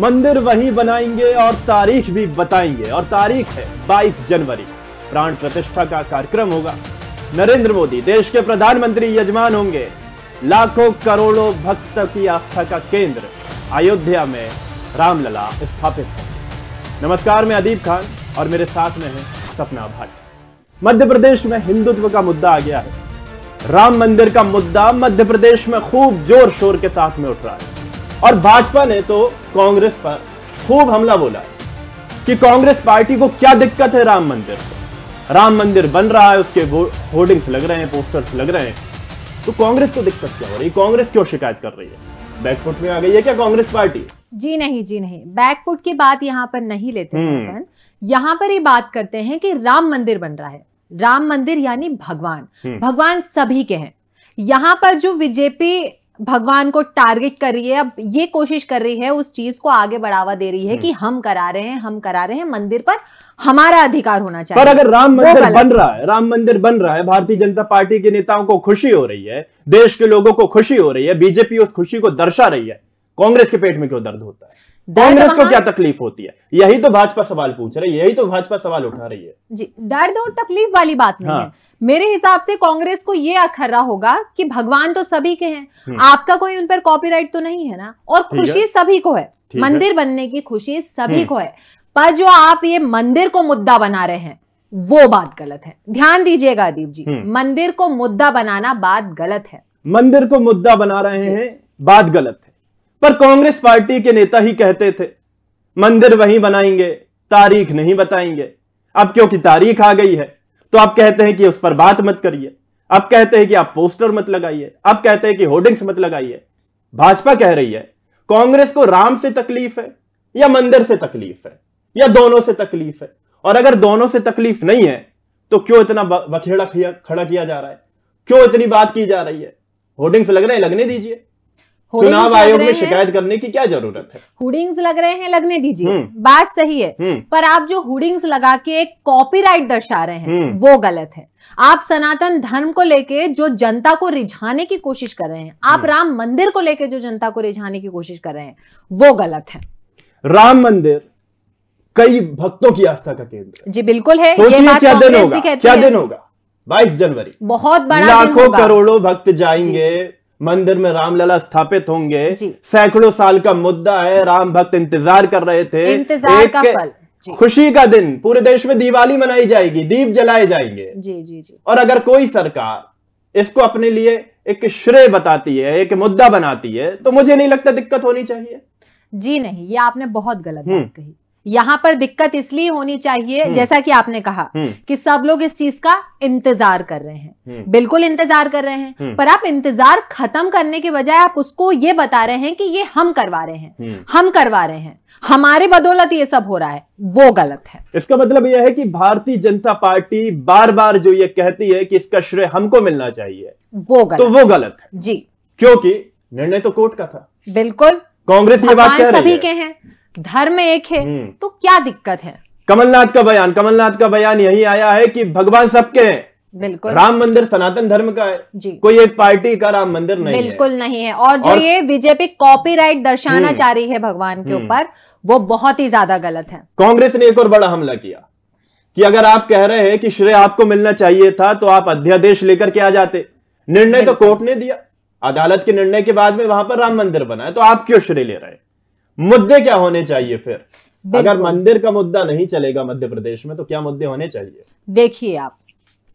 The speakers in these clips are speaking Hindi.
मंदिर वही बनाएंगे और तारीख भी बताएंगे और तारीख है 22 जनवरी प्राण प्रतिष्ठा का कार्यक्रम होगा नरेंद्र मोदी देश के प्रधानमंत्री यजमान होंगे लाखों करोड़ों भक्त की आस्था का केंद्र अयोध्या में रामलला स्थापित है नमस्कार मैं अदीप खान और मेरे साथ में है सपना भट्ट मध्य प्रदेश में हिंदुत्व का मुद्दा आ गया है राम मंदिर का मुद्दा मध्य प्रदेश में खूब जोर शोर के साथ में उठ रहा है और भाजपा ने तो कांग्रेस पर खूब हमला बोला कि कांग्रेस पार्टी को क्या दिक्कत है राम मंदिर से राम मंदिर बन रहा है उसके होर्डिंग्स लग रहे हैं पोस्टर्स लग रहे हैं तो कांग्रेस को दिक्कत क्या हो रही है कांग्रेस क्यों शिकायत कर रही है बैकफुट में आ गई है क्या कांग्रेस पार्टी जी नहीं जी नहीं बैकफुट की बात यहाँ पर नहीं लेते हैं हम्म। यहाँ पर ये बात करते हैं कि राम मंदिर बन रहा है राम मंदिर यानी भगवान हम्म। भगवान सभी के हैं यहाँ पर जो बीजेपी भगवान को टारगेट कर रही है अब ये कोशिश कर रही है उस चीज को आगे बढ़ावा दे रही है कि हम्म। हम करा रहे हैं हम करा रहे हैं मंदिर पर हमारा अधिकार होना चाहिए पर अगर राम मंदिर बन रहा है राम मंदिर बन रहा है भारतीय जनता पार्टी के नेताओं को खुशी हो रही है देश के लोगों को खुशी हो रही है बीजेपी उस खुशी को दर्शा रही है कांग्रेस के पेट में क्यों दर्द होता है कांग्रेस को क्या तकलीफ होती है यही तो भाजपा सवाल पूछ रही है यही तो भाजपा सवाल उठा रही है जी दर्द और तकलीफ वाली बात नहीं हाँ। है मेरे हिसाब से कांग्रेस को ये अखर्रा होगा कि भगवान तो सभी के हैं हम्म। आपका कोई उन पर कॉपीराइट तो नहीं है ना और खुशी सभी को है मंदिर बनने की खुशी सभी हम्म। को है पर जो आप ये मंदिर को मुद्दा बना रहे हैं वो बात गलत है ध्यान दीजिएगा अदीप जी हम्म। मंदिर को मुद्दा बनाना बात गलत है मंदिर को मुद्दा बना रहे हैं बात गलत पर कांग्रेस पार्टी के नेता ही कहते थे मंदिर वहीं बनाएंगे तारीख नहीं बताएंगे अब क्योंकि तारीख आ गई है तो आप कहते हैं कि उस पर बात मत करिए अब कहते हैं कि आप पोस्टर मत लगाइए अब कहते हैं कि होर्डिंग्स मत लगाइए भाजपा कह रही है कांग्रेस को राम से तकलीफ है या मंदिर से तकलीफ है या दोनों से तकलीफ है और अगर दोनों से तकलीफ नहीं है तो क्यों इतना बखेड़ा खड़ा किया जा रहा है क्यों इतनी बात की जा रही है होर्डिंग्स लग रहे हैं लगने दीजिए चुनाव आयोग में शिकायत करने की क्या जरूरत है हुडिंग्स लग रहे हैं लगने दीजिए हम्म। बात सही है हम्म। पर आप जो हुडिंग्स लगा के कॉपीराइट दर्शा रहे हैं हम्म। वो गलत है आप सनातन धर्म को लेके जो जनता को रिझाने की कोशिश कर रहे हैं आप राम मंदिर को लेके जो जनता को रिझाने की कोशिश कर रहे हैं वो गलत है राम मंदिर कई भक्तों की आस्था का केंद्र जी बिल्कुल है तो ये बात क्या तो दिन होगा क्या दिन होगा बाईस जनवरी बहुत बड़ा लाखों करोड़ों भक्त जाएंगे मंदिर में रामलला स्थापित होंगे सैकड़ों साल का मुद्दा है राम भक्त इंतजार कर रहे थे इंतजार का फल खुशी का दिन पूरे देश में दिवाली मनाई जाएगी दीप जलाए जाएंगे जी जी जी और अगर कोई सरकार इसको अपने लिए एक श्रेय बताती है एक मुद्दा बनाती है तो मुझे नहीं लगता दिक्कत होनी चाहिए जी नहीं ये आपने बहुत गलत हम्म। बात कही यहाँ पर दिक्कत इसलिए होनी चाहिए हम्म। जैसा कि आपने कहा हम्म। कि सब लोग इस चीज का इंतजार कर रहे हैं हम्म। बिल्कुल इंतजार कर रहे हैं पर आप इंतजार खत्म करने के बजाय आप उसको ये बता रहे हैं कि ये हम करवा रहे हैं हम करवा रहे हैं हमारे बदौलत ये सब हो रहा है वो गलत है इसका मतलब यह है कि भारतीय जनता पार्टी बार बार जो ये कहती है कि इसका श्रेय हमको मिलना चाहिए वो गलत तो वो गलत है जी क्योंकि निर्णय तो कोर्ट का था बिल्कुल कांग्रेस ये बात कह रही है सभी के हैं धर्म एक है हम्म। तो क्या दिक्कत है कमलनाथ का बयान कमलनाथ का बयान यही आया है कि भगवान सबके हैं बिल्कुल राम मंदिर सनातन धर्म का है जी कोई एक पार्टी का राम मंदिर नहीं बिल्कुल है। नहीं है और जो और... ये बीजेपी कॉपीराइट दर्शाना हम्म। चाह रही है भगवान के हम्म। ऊपर वो बहुत ही ज्यादा गलत है कांग्रेस ने एक और बड़ा हमला किया कि अगर आप कह रहे हैं कि श्रेय आपको मिलना चाहिए था तो आप अध्यादेश लेकर के आ जाते निर्णय तो कोर्ट ने दिया अदालत के निर्णय के बाद में वहां पर राम मंदिर बना है तो आप क्यों श्रेय ले रहे हैं मुद्दे क्या होने चाहिए फिर अगर मंदिर का मुद्दा नहीं चलेगा मध्य प्रदेश में तो क्या मुद्दे होने चाहिए देखिए आप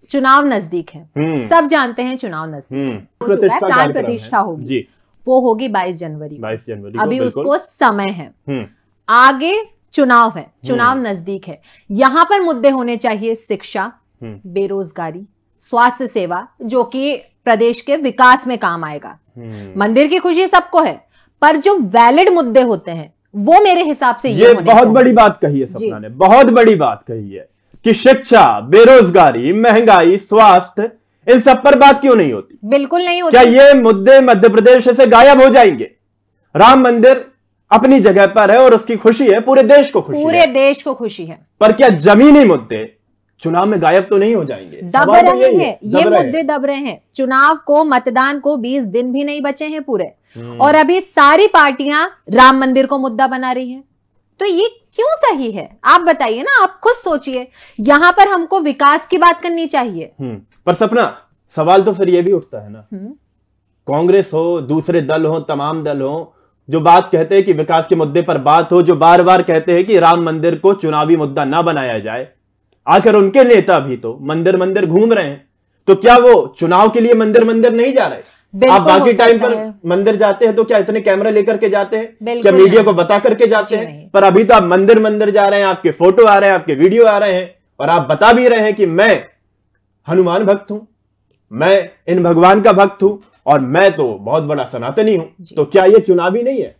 चुनाव नजदीक है हम्म। सब जानते हैं चुनाव नजदीक हम्म। प्राण प्रतिष्ठा होगी वो होगी 22 जनवरी 22 जनवरी अभी उसको समय है हम्म। आगे चुनाव है चुनाव नजदीक है यहाँ पर मुद्दे होने चाहिए शिक्षा बेरोजगारी स्वास्थ्य सेवा जो कि प्रदेश के विकास में काम आएगा मंदिर की खुशी सबको है पर जो वैलिड मुद्दे होते हैं वो मेरे हिसाब से ये, ये बहुत बड़ी बात कही है सपना ने बहुत बड़ी बात कही है कि शिक्षा बेरोजगारी महंगाई स्वास्थ्य इन सब पर बात क्यों नहीं होती बिल्कुल नहीं होती क्या ये मुद्दे मध्य प्रदेश से गायब हो जाएंगे राम मंदिर अपनी जगह पर है और उसकी खुशी है पूरे देश को खुशी पूरे है। देश को खुशी है पर क्या जमीनी मुद्दे चुनाव में गायब तो नहीं हो जाएंगे दब तो रहे हैं ये मुद्दे दब रहे हैं चुनाव को मतदान को बीस दिन भी नहीं बचे हैं पूरे हम्म। और अभी सारी पार्टियां राम मंदिर को मुद्दा बना रही हैं तो ये क्यों सही है आप बताइए ना आप खुद सोचिए यहां पर हमको विकास की बात करनी चाहिए हम्म, पर सपना सवाल तो फिर ये भी उठता है ना हम्म। कांग्रेस हो दूसरे दल हो तमाम दल हो जो बात कहते हैं कि विकास के मुद्दे पर बात हो जो बार बार कहते हैं कि राम मंदिर को चुनावी मुद्दा ना बनाया जाए आखिर उनके नेता भी तो मंदिर मंदिर घूम रहे हैं तो क्या वो चुनाव के लिए मंदिर मंदिर नहीं जा रहे आप बाकी टाइम पर मंदिर जाते हैं तो क्या इतने कैमरा लेकर के जाते हैं क्या मीडिया को बता करके जाते हैं पर अभी तो आप मंदिर मंदिर जा रहे हैं आपके फोटो आ रहे हैं आपके वीडियो आ रहे हैं और आप बता भी रहे हैं कि मैं हनुमान भक्त हूं मैं इन भगवान का भक्त हूं और मैं तो बहुत बड़ा सनातनी हूं तो क्या ये चुनावी नहीं है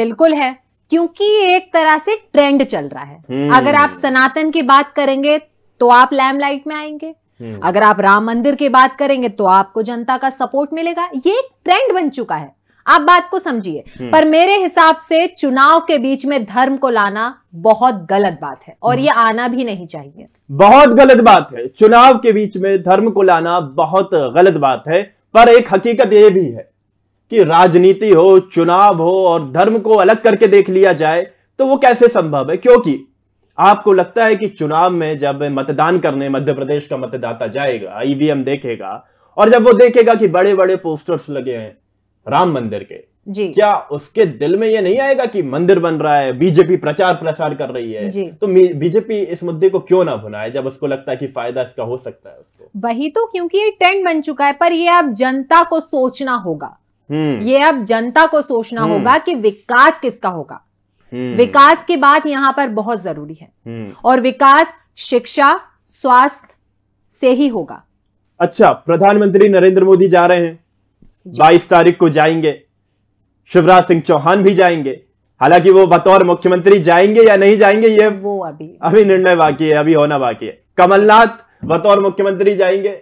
बिल्कुल है क्योंकि एक तरह से ट्रेंड चल रहा है हम्म। अगर आप सनातन की बात करेंगे तो आप लैमलाइट में आएंगे हम्म। अगर आप राम मंदिर की बात करेंगे तो आपको जनता का सपोर्ट मिलेगा ये एक ट्रेंड बन चुका है आप बात को समझिए हम्म। पर मेरे हिसाब से चुनाव के बीच में धर्म को लाना बहुत गलत बात है और ये हम्म। आना भी नहीं चाहिए बहुत गलत बात है चुनाव के बीच में धर्म को लाना बहुत गलत बात है पर एक हकीकत यह भी है कि राजनीति हो चुनाव हो और धर्म को अलग करके देख लिया जाए तो वो कैसे संभव है क्योंकि आपको लगता है कि चुनाव में जब मतदान करने मध्य प्रदेश का मतदाता जाएगा ईवीएम देखेगा और जब वो देखेगा कि बड़े बड़े पोस्टर्स लगे हैं राम मंदिर के जी। क्या उसके दिल में ये नहीं आएगा कि मंदिर बन रहा है बीजेपी प्रचार प्रसार कर रही है तो बीजेपी इस मुद्दे को क्यों ना भुनाए जब उसको लगता है कि फायदा इसका हो सकता है उसको वही तो क्योंकि ये ट्रेंड बन चुका है पर ये अब जनता को सोचना होगा हम्म। ये अब जनता को सोचना हम्म। होगा कि विकास किसका होगा हम्म। विकास की बात यहां पर बहुत जरूरी है हम्म। और विकास शिक्षा स्वास्थ्य से ही होगा अच्छा प्रधानमंत्री नरेंद्र मोदी जा रहे हैं बाईस तारीख को जाएंगे शिवराज सिंह चौहान भी जाएंगे हालांकि वो बतौर मुख्यमंत्री जाएंगे या नहीं जाएंगे ये वो अभी अभी निर्णय बाकी है अभी होना बाकी है कमलनाथ बतौर मुख्यमंत्री जाएंगे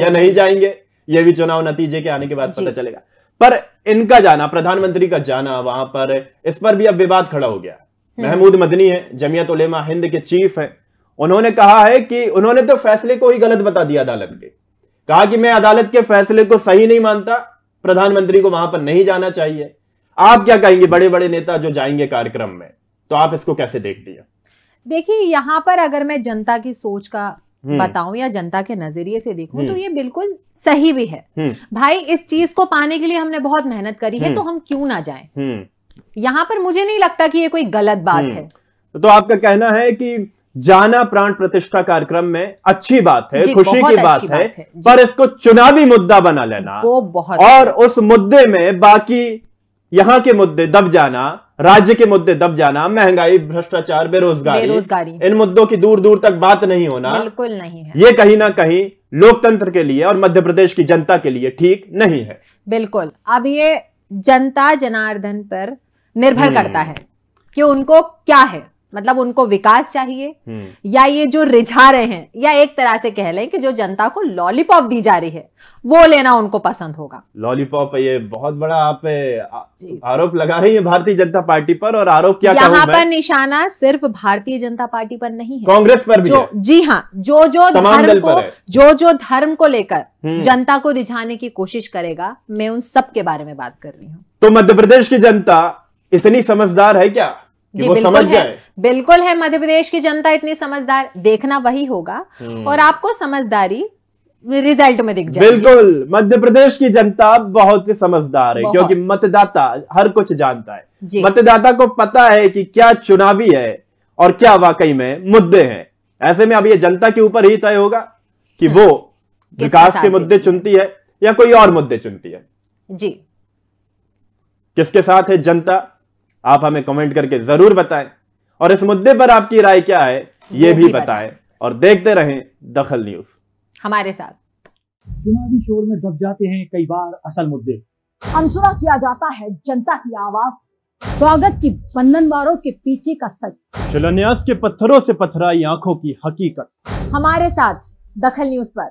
या नहीं जाएंगे ये भी चुनाव नतीजे के आने के बाद पता चलेगा पर इनका जाना प्रधानमंत्री का जाना वहां पर इस पर भी अब विवाद खड़ा हो गया हम्म। महमूद मदनी है जमियत उलेमा हिंद के चीफ है उन्होंने कहा है कि उन्होंने तो फैसले को ही गलत बता दिया अदालत के कहा कि मैं अदालत के फैसले को सही नहीं मानता प्रधानमंत्री को वहां पर नहीं जाना चाहिए आप क्या कहेंगे बड़े बड़े नेता जो जाएंगे कार्यक्रम में तो आप इसको कैसे देखती है देखिए यहां पर अगर मैं जनता की सोच का हम्म। बताऊं या जनता के नजरिए से देखूं तो हम्म। ये बिल्कुल सही भी है हम्म। भाई इस चीज को पाने के लिए हमने बहुत मेहनत करी है तो हम क्यों ना जाए यहाँ पर मुझे नहीं लगता कि ये कोई गलत बात है तो आपका कहना है कि जाना प्राण प्रतिष्ठा कार्यक्रम में अच्छी बात है खुशी की बात है, बात है पर इसको चुनावी मुद्दा बना लेना वो बहुत और उस मुद्दे में बाकी यहां के मुद्दे दब जाना राज्य के मुद्दे दब जाना महंगाई भ्रष्टाचार बेरोजगारी बेरोजगारी इन मुद्दों की दूर दूर तक बात नहीं होना बिल्कुल नहीं है ये कहीं ना कहीं लोकतंत्र के लिए और मध्य प्रदेश की जनता के लिए ठीक नहीं है बिल्कुल अब ये जनता जनार्दन पर निर्भर हम्म। करता है कि उनको क्या है मतलब उनको विकास चाहिए हम्म। या ये जो रिझा रहे हैं या एक तरह से कह लें कि जो जनता को लॉलीपॉप दी जा रही है वो लेना उनको पसंद होगा लॉलीपॉप ये बहुत बड़ा आप आरोप लगा रही है भारतीय जनता पार्टी पर और आरोप क्या यहाँ पर निशाना सिर्फ भारतीय जनता पार्टी पर नहीं है कांग्रेस पर भी जो है। जी हाँ जो जो धर्म को जो जो धर्म को लेकर हम्म। जनता को रिझाने की कोशिश करेगा मैं उन सब के बारे में बात कर रही हूँ तो मध्य प्रदेश की जनता इतनी समझदार है क्या जी वो बिल्कुल है बिल्कुल है मध्य प्रदेश की जनता इतनी समझदार देखना वही होगा हम्म। और आपको समझदारी रिजल्ट में दिख जाए बिल्कुल मध्य प्रदेश की जनता बहुत ही समझदार है क्योंकि मतदाता हर कुछ जानता है मतदाता को पता है कि क्या चुनावी है और क्या वाकई में मुद्दे हैं ऐसे में अब ये जनता के ऊपर ही तय होगा कि हाँ। वो विकास के मुद्दे चुनती है या कोई और मुद्दे चुनती है जी किसके साथ है जनता आप हमें कमेंट करके जरूर बताएं और इस मुद्दे पर आपकी राय क्या है ये भी, बताएं और देखते रहें दखल न्यूज हमारे साथ चुनावी शोर में दब जाते हैं कई बार असल मुद्दे अनसुना किया जाता है जनता की आवाज स्वागत की बंधनवारों के पीछे का सच शिलान्यास के पत्थरों से पथराई आंखों की हकीकत हमारे साथ दखल न्यूज पर